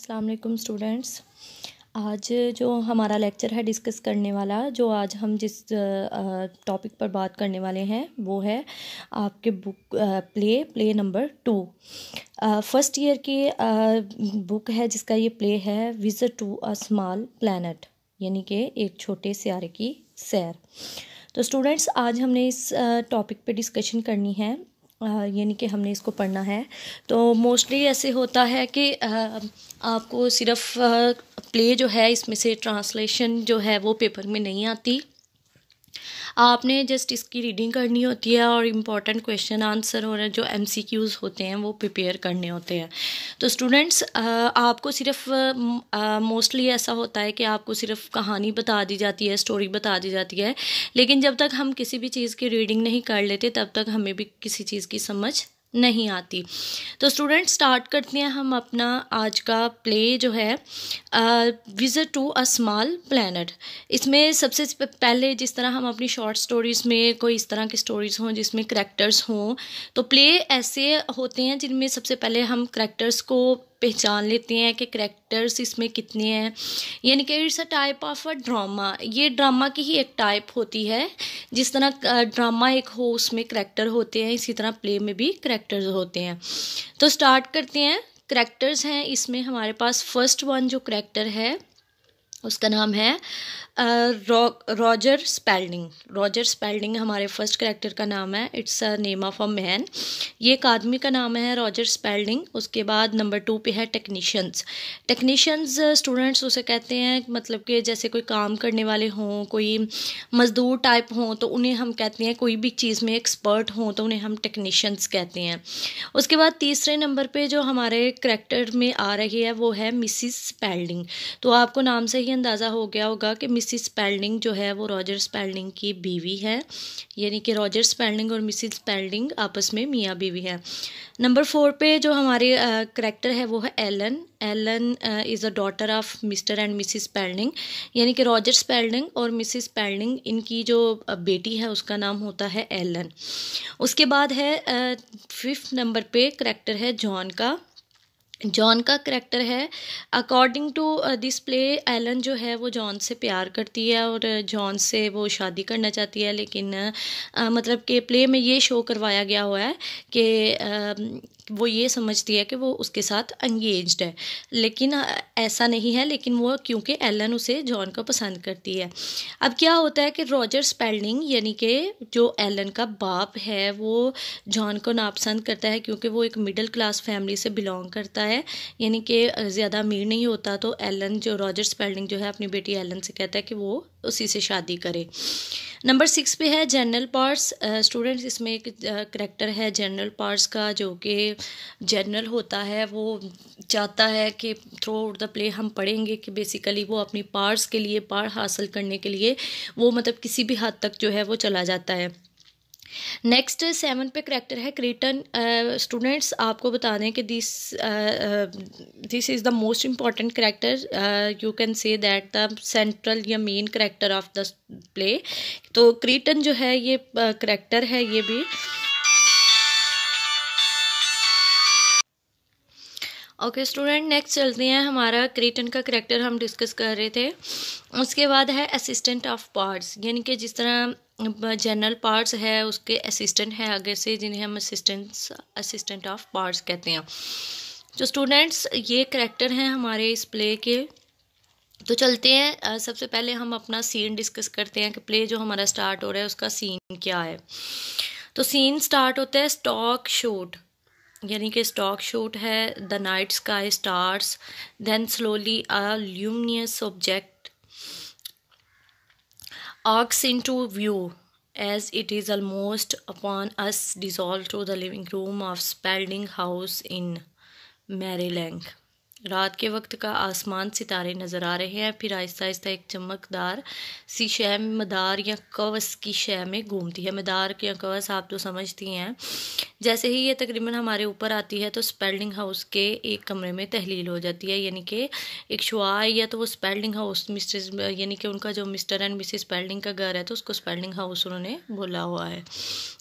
अस्सलाम वालेकुम स्टूडेंट्स आज जो हमारा लेक्चर है डिस्कस करने वाला जो आज हम जिस टॉपिक पर बात करने वाले हैं वो है आपके book play play number two first year की बुक है जिसका ये प्ले है visit to a small planet यानी कि एक छोटे सियारे की सैर तो स्टूडेंट्स आज हमने इस टॉपिक पे डिस्कशन करनी है यानी कि हमने इसको पढ़ना है तो मोस्टली ऐसे होता है कि आपको सिर्फ प्ले जो है इसमें से ट्रांसलेशन जो है वो पेपर में नहीं आती आपने जस्ट इसकी रीडिंग करनी होती है और इम्पॉर्टेंट क्वेश्चन आंसर और जो एम होते हैं वो प्रिपेयर करने होते हैं तो स्टूडेंट्स आपको सिर्फ मोस्टली ऐसा होता है कि आपको सिर्फ कहानी बता दी जाती है स्टोरी बता दी जाती है लेकिन जब तक हम किसी भी चीज़ की रीडिंग नहीं कर लेते तब तक हमें भी किसी चीज़ की समझ नहीं आती तो स्टूडेंट स्टार्ट करते हैं हम अपना आज का प्ले जो है visit to a small planet इसमें सबसे पहले जिस तरह हम अपनी शॉर्ट स्टोरीज़ में कोई इस तरह की स्टोरीज़ हों जिसमें करेक्टर्स हों तो प्ले ऐसे होते हैं जिनमें सबसे पहले हम करेक्टर्स को पहचान लेते हैं कि करेक्टर्स इसमें कितने हैं यानी कि it's a type of a drama ये ड्रामा की ही एक टाइप होती है जिस तरह ड्रामा एक हो उसमें करेक्टर होते हैं इसी तरह प्ले में भी करेक्टर्स होते हैं तो स्टार्ट करते हैं करेक्टर्स हैं इसमें हमारे पास फर्स्ट वन जो करेक्टर है उसका नाम है रॉजर स्पेल्डिंग रॉजर स्पेल्डिंग हमारे फर्स्ट करेक्टर का नाम है it's a name of a man ये एक आदमी का नाम है रॉजर स्पेल्डिंग उसके बाद नंबर टू पे है टेक्नीशियंस टेक्नीशियंस स्टूडेंट्स उसे कहते हैं मतलब कि जैसे कोई काम करने वाले हों कोई मज़दूर टाइप हों तो उन्हें हम कहते हैं कोई भी चीज़ में एक्सपर्ट हों तो उन्हें हम टेक्नीशियंस कहते हैं उसके बाद तीसरे नंबर पर जो हमारे करेक्टर में आ रही है वो है मिसिस स्पेल्डिंग तो आपको नाम से ही अंदाज़ा हो गया होगा कि मिस मिसिस स्पेल्डिंग जो है वो रॉजर स्पेल्डिंग की बीवी है यानी कि रॉजर स्पेल्डिंग और मिसिस स्पेल्डिंग आपस में मियाँ बीवी है नंबर फोर पे जो हमारे करेक्टर है वो है Ellen Ellen is a daughter of Mr and Mrs Spelding यानी कि रॉजर स्पेल्डिंग और मिसिस स्पेल्डिंग इनकी जो बेटी है उसका नाम होता है एलन उसके बाद है फिफ्थ नंबर पे करेक्टर है जॉन का जॉन का करैक्टर है according to this play Ellen जो है वो जॉन से प्यार करती है और जॉन से वो शादी करना चाहती है लेकिन आ, uh, मतलब कि प्ले में ये शो करवाया गया हुआ है कि um, वो ये समझती है कि वो उसके साथ अंगेज है लेकिन ऐसा नहीं है लेकिन वो क्योंकि एलन उसे जॉन को पसंद करती है अब क्या होता है कि रॉजर स्पेल्डिंग यानी कि जो एलन का बाप है वो जॉन को नापसंद करता है क्योंकि वो एक मिडिल क्लास फैमिली से बिलोंग करता है यानी कि ज़्यादा अमीर नहीं होता तो एलन जो रॉजर स्पेल्डिंग जो है अपनी बेटी एलन से कहता है कि वो उसी से शादी करे नंबर सिक्स पे है जनरल पार्ट्स स्टूडेंट्स इसमें एक करेक्टर है जनरल पार्ट्स का जो कि जनरल होता है वो चाहता है कि थ्रू आउट द प्ले हम पढ़ेंगे कि बेसिकली वो अपनी पार्ट्स के लिए पार हासिल करने के लिए वो मतलब किसी भी हद तक जो है वो चला जाता है नेक्स्ट सेवन पे करेक्टर है क्रिटन स्टूडेंट्स uh, आपको बता दें कि this this is the most important character you can say that the central या main character of the play तो क्रिटन जो है ये करेक्टर uh, है ये भी ओके स्टूडेंट नेक्स्ट चलते हैं हमारा क्रिटन का करेक्टर हम डिस्कस कर रहे थे उसके बाद है असिस्टेंट ऑफ पार्ट्स यानी कि जिस तरह जनरल पार्ट्स है उसके असिस्टेंट हैं आगे से जिन्हें हम असिस्टेंट्स असिस्टेंट ऑफ पार्ट्स कहते हैं तो स्टूडेंट्स ये करेक्टर हैं हमारे इस प्ले के तो चलते हैं सबसे पहले हम अपना सीन डिस्कस करते हैं कि प्ले जो हमारा स्टार्ट हो रहा है उसका सीन क्या है तो सीन स्टार्ट होता है स्टॉक शूट यानी कि स्टॉक शूट है the night sky stars then slowly a luminous object arcs into view as it is almost upon us dissolved to the living room of Spalding House in Maryland. रात के वक्त का आसमान सितारे नज़र आ रहे हैं फिर आहिस्ता आहिस्ता एक चमकदार सी शह मदार या कवस की शह में घूमती है मदार या कवस आप तो समझती हैं जैसे ही ये तकरीबन हमारे ऊपर आती है तो स्पेल्डिंग हाउस के एक कमरे में तहलील हो जाती है यानी कि एक शुआ आई है तो वो स्पेल्डिंग हाउस मिस्टर यानी कि उनका जो मिस्टर एंड मिसिस स्पेल्डिंग का घर है तो उसको स्पेल्डिंग हाउस उन्होंने बोला हुआ है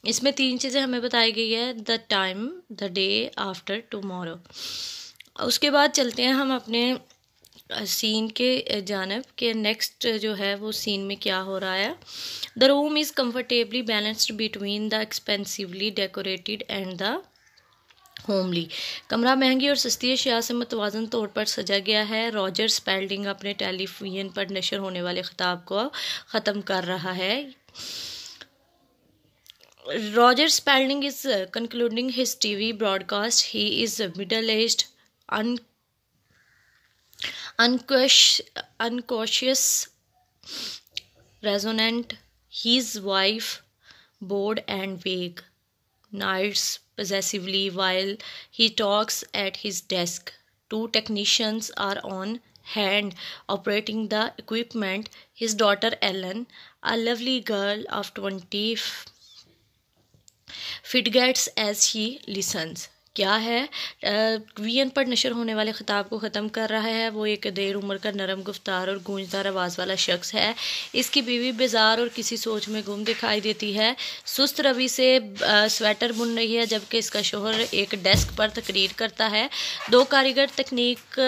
इसमें तीन चीज़ें हमें बताई गई है the time the day after tomorrow उसके बाद चलते हैं हम अपने सीन के जानब के नेक्स्ट जो है वो सीन में क्या हो रहा है the room is comfortably balanced between the expensively decorated and the homely कमरा महंगी और सस्ती अशिया से मतवाजन तौर पर सजा गया है रॉजर स्पेल्डिंग अपने टेलीविजन पर नशर होने वाले खिताब को ख़त्म कर रहा है Roger Spelding is concluding his V broadcast he is middle aged un, uncautious, resonant, his wife bored and vague, nods possessively while he talks at his desk. Two technicians are on hand operating the equipment. His daughter Ellen, a lovely girl of 20, fidgets as he listens. क्या है V N पर नशर होने वाले खिताब को ख़त्म कर रहा है वो एक देर उम्र का नरम गुफ्तार और गूंजदार आवाज़ वाला शख्स है इसकी बीवी बेजार और किसी सोच में गुम दिखाई देती है सुस्त रवि से स्वेटर बुन रही है जबकि इसका शोहर एक डेस्क पर तकरीर करता है दो कारीगर तकनीक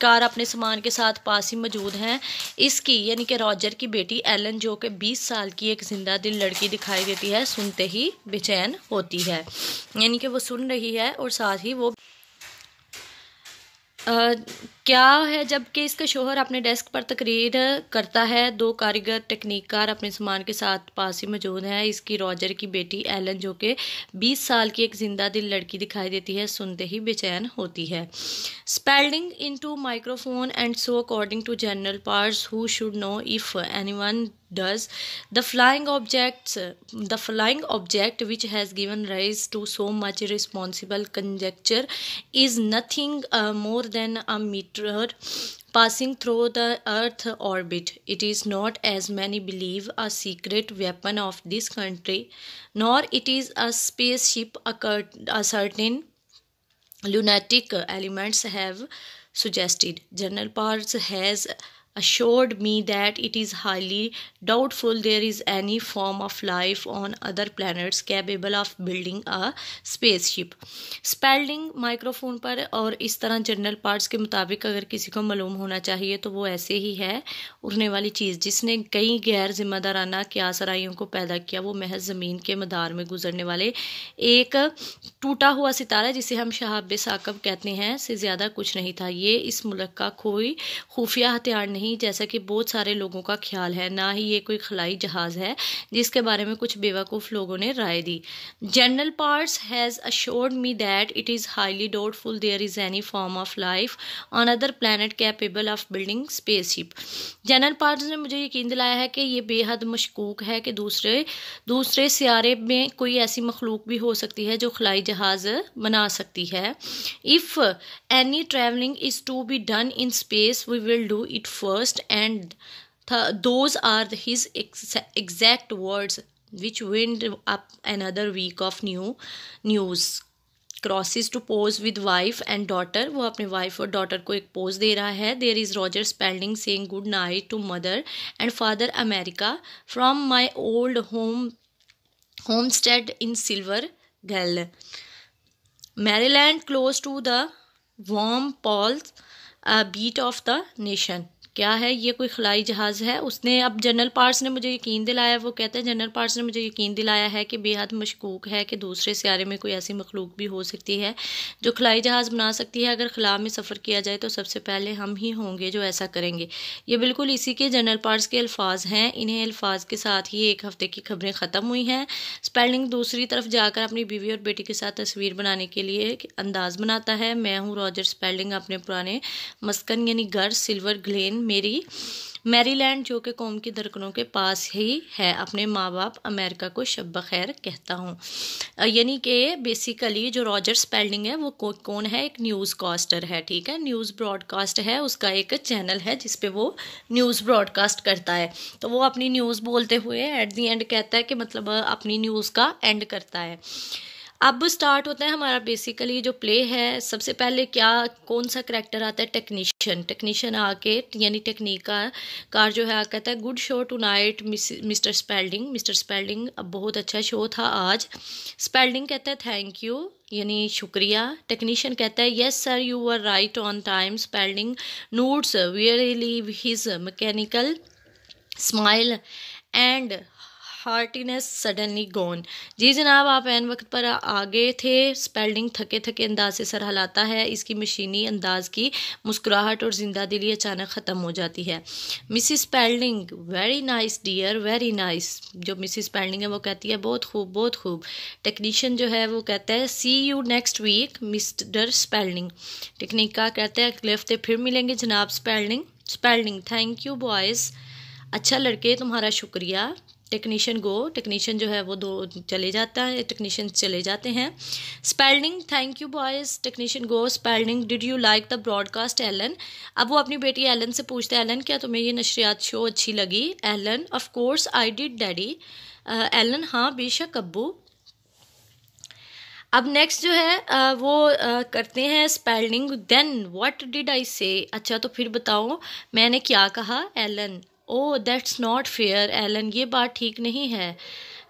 कार अपने सामान के साथ पास ही मौजूद हैं इसकी यानी कि रॉजर की बेटी एलन जो कि 20 साल की एक जिंदा दिल लड़की दिखाई देती है सुनते ही बेचैन होती है यानी कि वो सुन रही है और साथ ही वो आ, क्या है जबकि इसका शोहर अपने डेस्क पर तकरीर करता है दो कारीगर टेक्निककार अपने सामान के साथ पास ही मौजूद हैं इसकी रॉजर की बेटी एलन जो कि 20 साल की एक जिंदा दिल लड़की दिखाई देती है सुनते ही बेचैन होती है Spelding into microphone and so according to general part who should know if anyone does the flying objects the flying object which has given rise to so much responsible conjecture is nothing uh, more than a asteroid passing through the Earth orbit. It is not, as many believe, a secret weapon of this country, nor it is a spaceship. A certain lunatic elements have suggested. General Parks has assured me that it is highly doubtful there is any form of life on other planets capable of building a spaceship Spelding microphone पर और इस तरह general parts के मुताबिक अगर किसी को मालूम होना चाहिए तो वो ऐसे ही है उड़ने वाली चीज़ जिसने कई गैर जिम्मेदाराना क्या सराइयों को पैदा किया वो महज ज़मीन के मदार में गुजरने वाले एक टूटा हुआ सितारा जिसे हम शहाब साकब कहते हैं से ज़्यादा कुछ नहीं था ये इस मुल्क का कोई खुफिया हथियार नहीं नहीं जैसा कि बहुत सारे लोगों का ख्याल है ना ही ये कोई खलाई जहाज़ है जिसके बारे में कुछ बेवकूफ़ लोगों ने राय दी general parts has assured me that it is highly doubtful there is any form of life on other planet capable of building spaceship general parts ने मुझे यकीन दिलाया है कि ये बेहद मशकूक है कि दूसरे दूसरे सियारे में कोई ऐसी मखलूक भी हो सकती है जो खलाई जहाज़ बना सकती है if any travelling is to be done in space we will do it for first and th- those are his ex- exact words which wind up another week of new news crosses to pose with wife and daughter वो अपने wife और daughter को एक pose दे रहा है there is Roger Spelding saying good night to mother and father America from my old home homestead in Silver Gulch Maryland close to the warm pulse beat of the nation क्या है ये कोई खलाई जहाज़ है उसने अब जनरल पार्स ने मुझे यकीन दिलाया वो कहते हैं जनरल पार्स ने मुझे यकीन दिलाया है कि बेहद मशकूक है कि दूसरे स्यारे में कोई ऐसी मखलूक भी हो सकती है जो खलाई जहाज़ बना सकती है अगर खला में सफ़र किया जाए तो सबसे पहले हम ही होंगे जो ऐसा करेंगे ये बिल्कुल इसी के जनरल पार्स के अल्फाज हैं इन्हें अल्फाज के साथ ही एक हफ्ते की खबरें ख़त्म हुई हैं स्पेलिंग दूसरी तरफ जाकर अपनी बीवी और बेटी के साथ तस्वीर बनाने के लिए अंदाज़ बनाता है मैं हूँ रॉजर स्पेलिंग अपने पुराने मस्कन यानी घर सिल्वर ग्लेन मेरी मैरीलैंड जो कि कौम की धड़कनों के पास ही है अपने माँ बाप अमेरिका को शब खैर कहता हूँ यानी कि बेसिकली जो रॉजर स्पेल्डिंग है वो कौन है एक न्यूज़ कास्टर है ठीक है न्यूज़ ब्रॉडकास्ट है उसका एक चैनल है जिसपे वो न्यूज़ ब्रॉडकास्ट करता है तो वो अपनी न्यूज़ बोलते हुए एट दी एंड कहता है कि मतलब अपनी न्यूज़ का एंड करता है अब स्टार्ट होता है हमारा बेसिकली जो प्ले है सबसे पहले क्या कौन सा करेक्टर आता है टेक्नीशियन टेक्नीशियन आके यानी टेक्निक का कार जो है कहता है good show tonight Mr Spelding Mr Spelding अब बहुत अच्छा शो था आज स्पेल्डिंग कहता है थैंक यू यानी शुक्रिया टेक्नीशियन कहता है yes sir you are right on time Spelding notes wearily his mechanical smile and heartiness suddenly gone जी जनाब आप एन वक्त पर आगे थे स्पेलिंग थके थके अंदाज से सरहलाता है इसकी मशीनी अंदाज की मुस्कुराहट और जिंदा दिली अचानक ख़त्म हो जाती है Mrs Spelding very nice dear very nice जो मिसिस स्पेलिंग है वो कहती है बहुत खूब बहुत खूब टेक्नीशियन जो है वो कहता है see you next week Mr Spelding टेक्निका कहते हैं अगले हफ्ते फिर मिलेंगे जनाब Spelding Spelding thank you boys अच्छा लड़के तुम्हारा शुक्रिया टेक्नीशियन गो टेक्नीशियन जो है वो दो चले जाता है टेक्नीशियन चले जाते हैं Spelding thank you boys technician go Spelding did you like the broadcast Ellen अब वो अपनी बेटी एलन से पूछते हैं एलन क्या तुम्हें ये नशरियात शो अच्छी लगी Ellen of course I did daddy Ellen हाँ बेशक अब्बू अब नेक्स्ट जो है uh, वो uh, करते हैं Spelding then what did I say अच्छा तो फिर बताओ मैंने क्या कहा Ellen oh that's not fair Ellen ये बात ठीक नहीं है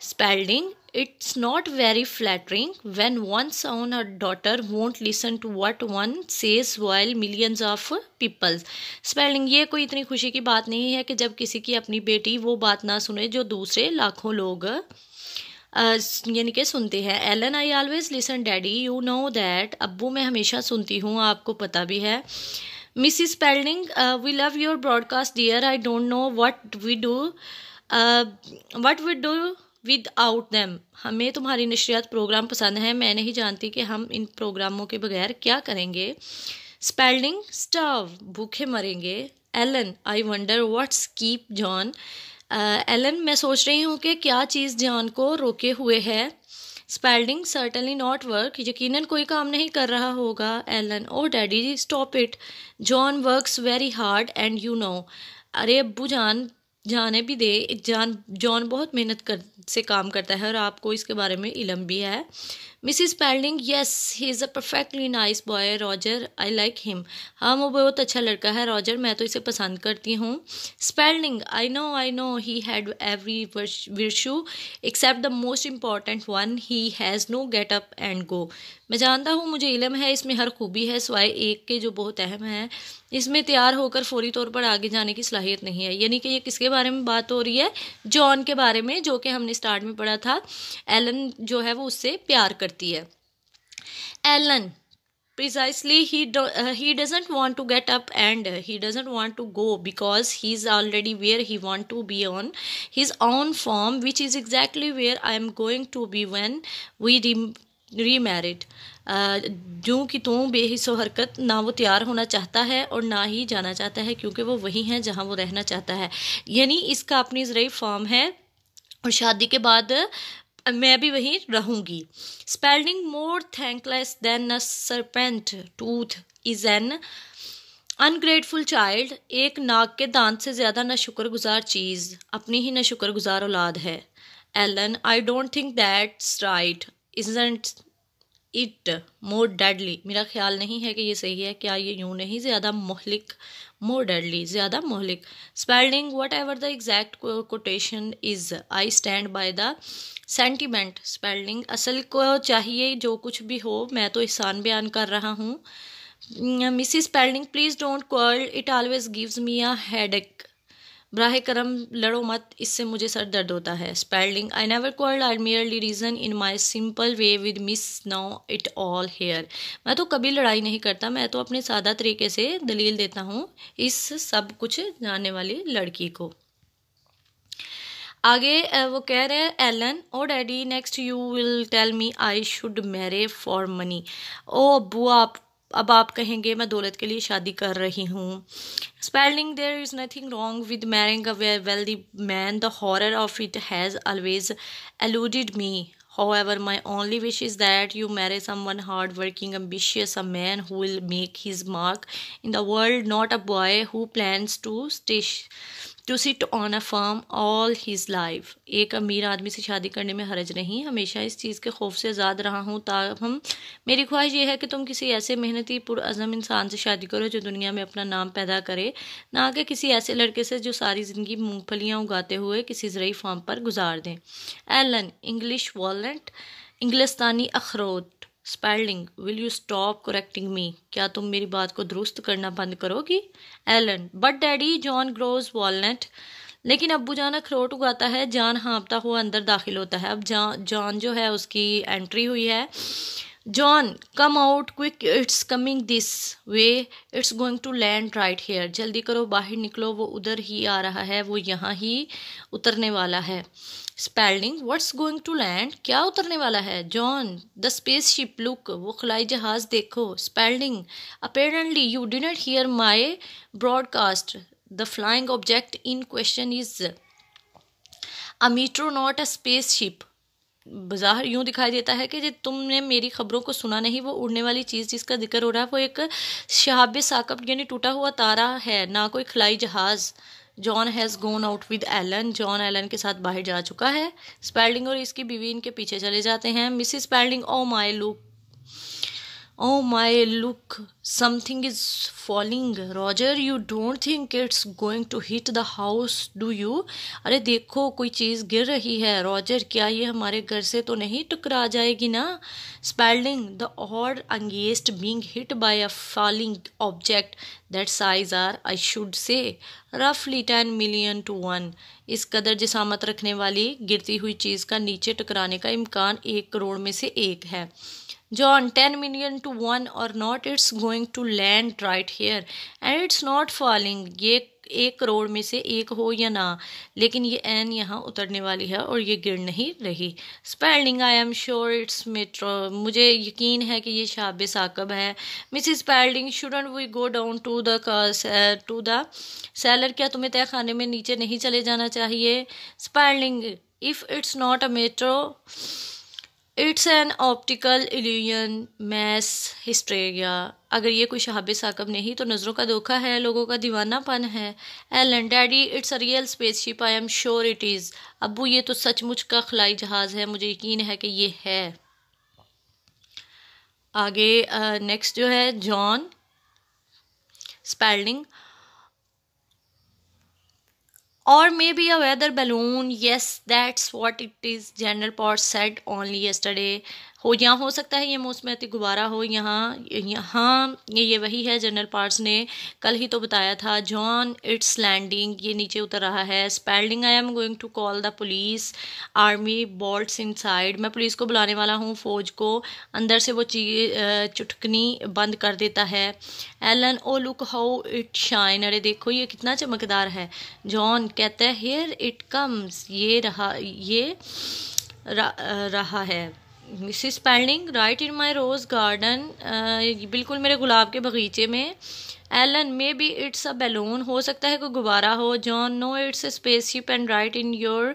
Spelding not very flattering when one's own own daughter won't listen to what one says while millions of peoples Spelding ये कोई इतनी खुशी की बात नहीं है कि जब किसी की अपनी बेटी वो बात ना सुने जो दूसरे लाखों लोग यानी कि सुनते हैं Ellen I always listen daddy you know that अबू मैं हमेशा सुनती हूँ आपको पता भी है uh, Mrs. Spalding, uh, we love your broadcast, dear. I don't know what we do, uh, what we do without them हमें तुम्हारी नशरियात प्रोग्राम पसंद है मैं नहीं जानती कि हम इन प्रोग्रामों के बगैर क्या करेंगे स्पेल्डिंग स्टव भूखे मरेंगे Ellen I wonder what's keep John Ellen मैं सोच रही हूँ कि क्या चीज़ जॉन को रोके हुए है स्पेल्डिंग सर्टनली नॉट वर्क यकीनन कोई काम नहीं कर रहा होगा Ellen oh daddy stop it John works very hard and you know अरे अबू जान जाने भी दे जान जॉन बहुत मेहनत कर से काम करता है और आपको इसके बारे में इलम भी है Mrs Spelding yes he is a perfectly nice boy Roger I like him हाँ वो बहुत अच्छा लड़का है रॉजर मैं तो इसे पसंद करती हूँ Spelding I know I know he had every virtue except the most important one he has no get up and go मैं जानता हूँ मुझे इलम है इसमें हर खूबी है सवाए एक के जो बहुत अहम है इसमें तैयार होकर फौरी तौर पर आगे जाने की सलाहियत नहीं है यानी कि ये किसके बारे में बात हो रही है जॉन के बारे में जो कि हमने स्टार्ट में पढ़ा था एलन जो है वो उससे प्यार करती है Ellen precisely he do, uh, he doesn't want to get up and he doesn't want to go because he's already where he want to be on his own form which is exactly where i am going to be when we re- remarried जो कि तो बेहिसो हरकत ना वो तैयार होना चाहता है और ना ही जाना चाहता है क्योंकि वो वही है जहाँ वो रहना चाहता है यानी इसका अपनी ज़रूरी फॉर्म है और शादी के बाद मैं भी वहीं रहूंगी Spelding more thankless than a serpent tooth is an ungrateful child एक नाक के दांत से ज़्यादा ना शुक्रगुजार चीज़ अपनी ही ना शुक्रगुजार औलाद है Ellen I don't think that's right isn't it more deadly मेरा ख्याल नहीं है कि ये सही है क्या ये यूँ नहीं ज़्यादा मोहलिक more deadly ज़्यादा मोहलिक Spelding whatever the exact quotation is I stand by the sentiment Spelding असल को चाहिए जो कुछ भी हो मैं तो एहसान बयान कर रहा हूँ Mrs Spelding please don't call it always gives me a head ब्राह करम लड़ो मत इससे मुझे सर दर्द होता है Spelding I never called I merely reason in my simple way with Miss know it all here मैं तो कभी लड़ाई नहीं करता मैं तो अपने सादा तरीके से दलील देता हूँ इस सब कुछ जानने वाली लड़की को आगे वो कह रहे हैं Ellen oh daddy next you will tell me I should marry for money oh अबू आप अब आप कहेंगे मैं दौलत के लिए शादी कर रही हूँ Spelding there is nothing wrong with marrying a wealthy man the horror of it has always eluded me However, my only wish is that you marry someone hardworking, ambitious, a man who will make his mark in the world, not a boy who plans to stash, to sit on a farm all his life एक अमीर आदमी से शादी करने में हरज नहीं हमेशा इस चीज़ के खौफ से आज़ाद रहा हूँ ताहम मेरी ख्वाहिश यह है कि तुम किसी ऐसे मेहनती पुरज़म इंसान से शादी करो जो दुनिया में अपना नाम पैदा करे ना कि किसी ऐसे लड़के से जो सारी ज़िंदगी मूँगफलियाँ उगाते हुए किसी जरिए फार्म पर गुजार दें एलन इंग्लिश वॉलेंट इंग्लिस्तानी अखरोट Spelding will you stop correcting me क्या तुम मेरी बात को दुरुस्त करना बंद करोगी Ellen but daddy John grows walnut लेकिन अबू जान अखरोट उगाता है जान हाँपता हुआ अंदर दाखिल होता है अब जान जॉन जो है उसकी एंट्री हुई है John come out quick it's coming this way it's going to land right here जल्दी करो बाहर निकलो वो उधर ही आ रहा है वो यहाँ ही उतरने वाला है Spelding what's going to land क्या उतरने वाला है John the space ship look वो खलाई जहाज देखो Spelding apparently you didn't hear my broadcast the flying object in question is a not a space ship बाजार यूँ दिखाई देता है कि जो तुमने मेरी खबरों को सुना नहीं वो उड़ने वाली चीज़ जिसका जिक्र हो रहा है वो एक शहाब साकब यानी टूटा हुआ तारा है ना कोई खलाई जहाज़ John has gone out with Ellen John Ellen के साथ बाहर जा चुका है स्पेल्डिंग और इसकी बीवी इनके पीछे चले जाते हैं Mrs Spelding oh my look oh my look something is falling Roger you don't think it's going to hit the house do you अरे देखो कोई चीज़ गिर रही है रॉजर क्या ये हमारे घर से तो नहीं टुकरा जाएगी ना स्पेल्डिंग द और against being hit by a falling object that size are I should say रफली टेन मिलियन टू वन इस कदर जिसामत रखने वाली गिरती हुई चीज़ का नीचे टकराने का इम्कान एक करोड़ में से एक है John, 10 million to 1 or not, it's going to land right here. And it's not falling. ये एक करोड़ में से एक हो या ना लेकिन ये एन यहाँ उतरने वाली है और ये गिर नहीं रही Spelding I am sure it's meteor मुझे यकीन है कि ये शाब साकब है Miss Spelding shouldn't we go down to the to the cellar क्या तुम्हें तय खाने में नीचे नहीं चले जाना चाहिए Spelding if it's not a meteor it's an optical illusion mass hysteria अगर ये कोई शहाबे साकब नहीं तो नज़रों का धोखा है लोगों का दीवानापन है Ellen daddy it's a real space ship I am sure it is अबू ये तो सचमुच का खलाई जहाज़ है मुझे यकीन है कि ये है आगे नेक्स्ट uh, जो है John Spelding or maybe a weather balloon yes that's what it is general potts said only yesterday हो या हो सकता है ये अति गुबारा हो यहाँ यहाँ हाँ, ये वही है जनरल पार्ट्स ने कल ही तो बताया था जॉन इट्स लैंडिंग ये नीचे उतर रहा है Spelding I am going to call the police army bolt inside मैं पुलिस को बुलाने वाला हूँ फ़ौज को अंदर से वो चुटकनी बंद कर देता है Ellen oh look how it shine अरे देखो ये कितना चमकदार है जॉन कहता है हेयर इट कम्स ये रहा ये रहा है Mrs Spelding right in my rose garden बिल्कुल मेरे गुलाब के बगीचे में Ellen maybe it's a balloon हो सकता है कोई गुब्बारा हो John no it's a space ship and right in your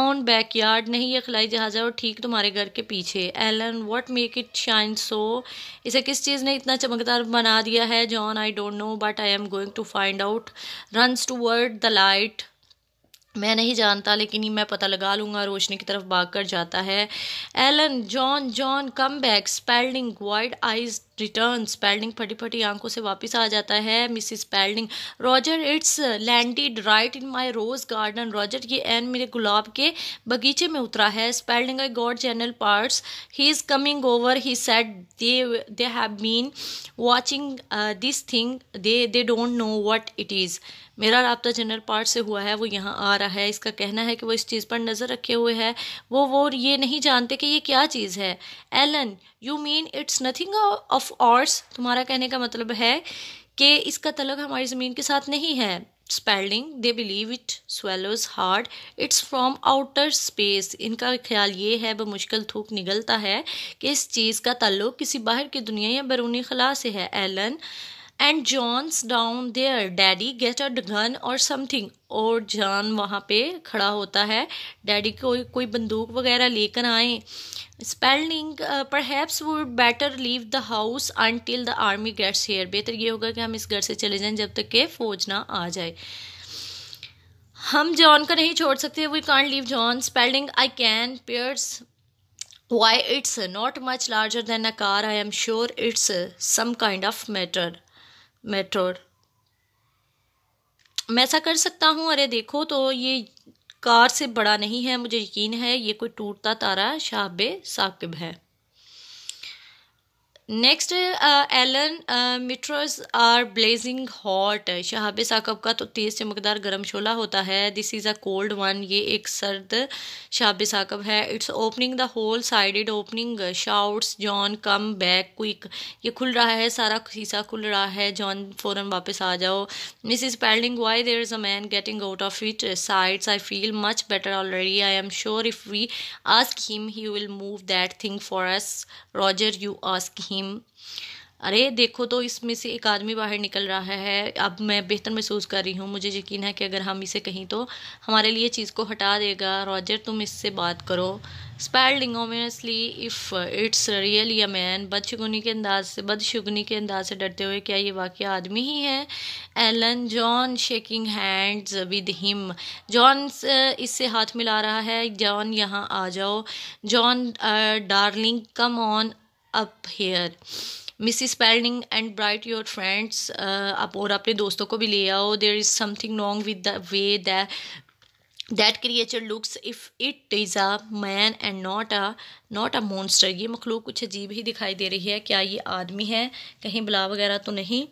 own backyard नहीं ये खलाई जहाज़ है और ठीक तुम्हारे घर के पीछे Ellen what make it shine so इसे किस चीज़ ने इतना चमकदार बना दिया है John I don't know but I am going to find out runs towards the light मैं नहीं जानता लेकिन मैं पता लगा लूँगा रोशनी की तरफ भाग कर जाता है Ellen John John come back Spelding wide eyes return Spelding फटी फटी आंखों से वापस आ जाता है Mrs Spelding Roger it's landed right in my rose garden Roger ये एन मेरे गुलाब के बगीचे में उतरा है Spelding I got general parts he is coming over he said they they have been watching this thing they they don't know what it is मेरा रबता जनरल पार्ट से हुआ है वो यहाँ आ रहा है इसका कहना है कि वो इस चीज़ पर नज़र रखे हुए है वो वो ये नहीं जानते कि ये क्या चीज़ है Ellen you mean it's nothing of ours तुम्हारा कहने का मतलब है कि इसका तलब हमारी ज़मीन के साथ नहीं है Spelding they believe it swallows heart it's from outer space इनका ख्याल ये है मुश्किल थूक निकलता है कि इस चीज़ का तल्लु किसी बाहर की दुनिया या बैरूनी खला से है Ellen and John's down there daddy get a gun or something और जॉन वहाँ पे खड़ा होता है डैडी को कोई बंदूक वगैरह लेकर आए Spelding perhaps would better leave the house until the army gets here बेहतर ये होगा कि हम इस घर से चले जाएं जब तक के फौज ना आ जाए हम जॉन का नहीं छोड़ सकते we can't leave John Spelding I can पेयर्स why it's not much larger than a car I am sure it's some kind of matter meteorite मैं ऐसा कर सकता हूँ अरे देखो तो ये कार से बड़ा नहीं है मुझे यकीन है ये कोई टूटता तारा शाहब साकिब है next Ellen meteors are blazing hot शहाब साकब का तो तेज़ चमकदार गर्म शोला होता है this is a cold one ये एक सर्द शहाब साकब है it's opening the whole sided opening shouts John come back quick ये खुल रहा है सारा शीशा खुल रहा है जॉन फ़ौर वापस आ जाओ Mrs Spelding why there is a man getting out of it sides I feel much better already I am sure if we ask him he will move that thing for us Roger you ask him रहीम अरे देखो तो इसमें से एक आदमी बाहर निकल रहा है अब मैं बेहतर महसूस कर रही हूँ मुझे यकीन है कि अगर हम इसे कहीं तो हमारे लिए चीज़ को हटा देगा रॉजर तुम इससे बात करो Spelding obviously if it's real या मैन बदशगुनी के अंदाज से बदशगुनी के अंदाज से डरते हुए क्या ये वाक्य आदमी ही है Ellen John shaking hands with him John इससे हाथ मिला रहा है जॉन यहाँ आ जाओ John darling come on up here Mrs Spelding and bright your friends आप और अपने दोस्तों को भी ले आओ there is something wrong with the way the that creature looks if it is a man and not a not a monster ये मखलूक कुछ अजीब ही दिखाई दे रही है क्या ये आदमी है कहीं बला वगैरह तो नहीं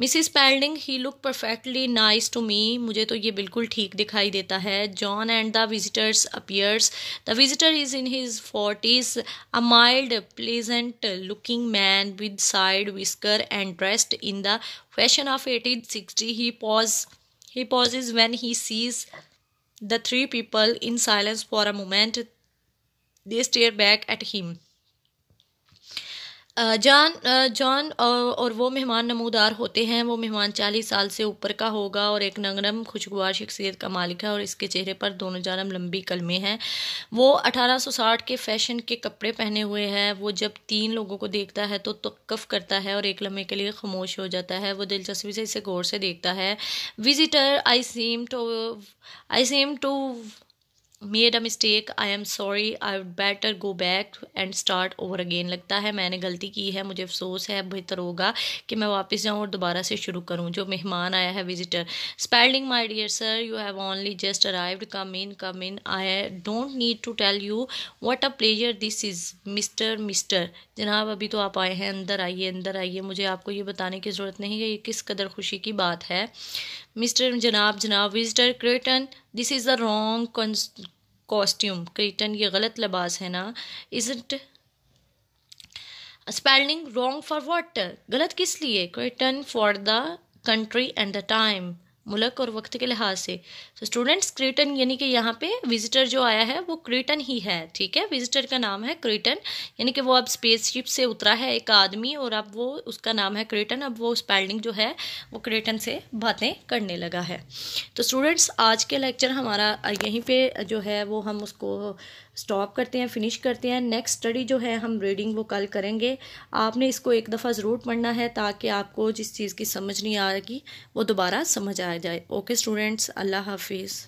Mrs Spelding he look perfectly nice to me मुझे तो ये बिल्कुल ठीक दिखाई देता है John and the visitors appears the visitor is in his forties a mild pleasant looking man with side whisker and dressed in the fashion of eighteen sixty he pause he pause is when he sees The three people, in silence for a moment, they stared back at him. जान जान और वो मेहमान नमूदार होते हैं वो मेहमान चालीस साल से ऊपर का होगा और एक नगरम खुशगवार शख्सियत का मालिक है और इसके चेहरे पर दोनों जानम लंबी कलमे हैं वो 1860 के फैशन के कपड़े पहने हुए हैं वो जब तीन लोगों को देखता है तो तकफ करता है और एक लम्हे के लिए खामोश हो जाता है वो दिलचस्पी से इसे गौर से देखता है visitor I seem to I seem to made a mistake I am sorry I would better go back and start over again लगता है मैंने गलती की है मुझे अफसोस है बेहतर होगा कि मैं वापस जाऊँ और दोबारा से शुरू करूँ जो मेहमान आया है visitor Spelding my dear sir you have only just arrived come in come in I don't need to tell you what a pleasure this is Mr Mr जनाब अभी तो आप आए हैं अंदर आइए अंदर आइए मुझे आपको ये बताने की ज़रूरत नहीं है ये किस कदर खुशी की बात है मिस्टर जनाब जनाब visitor Kreton this is the wrong costume Kreton ये गलत लबास है ना is it Spelding wrong for what गलत किस लिए Kreton for the country and the time मुलक और वक्त के लिहाज से तो स्टूडेंट्स क्रीटन यानी कि यहाँ पे विजिटर जो आया है वो क्रीटन ही है ठीक है विजिटर का नाम है क्रीटन यानी कि वो अब स्पेसशिप से उतरा है एक आदमी और अब वो उसका नाम है क्रीटन अब वो स्पेलिंग जो है वो क्रीटन से बातें करने लगा है तो स्टूडेंट्स आज के लेक्चर हमारा यहीं पर जो है वो हम उसको स्टॉप करते हैं फिनिश करते हैं नेक्स्ट स्टडी जो है हम रीडिंग वो कल करेंगे आपने इसको एक दफ़ा ज़रूर पढ़ना है ताकि आपको जिस चीज़ की समझ नहीं आएगी वो दोबारा समझ आ जाए ओके स्टूडेंट्स अल्लाह हाफिज़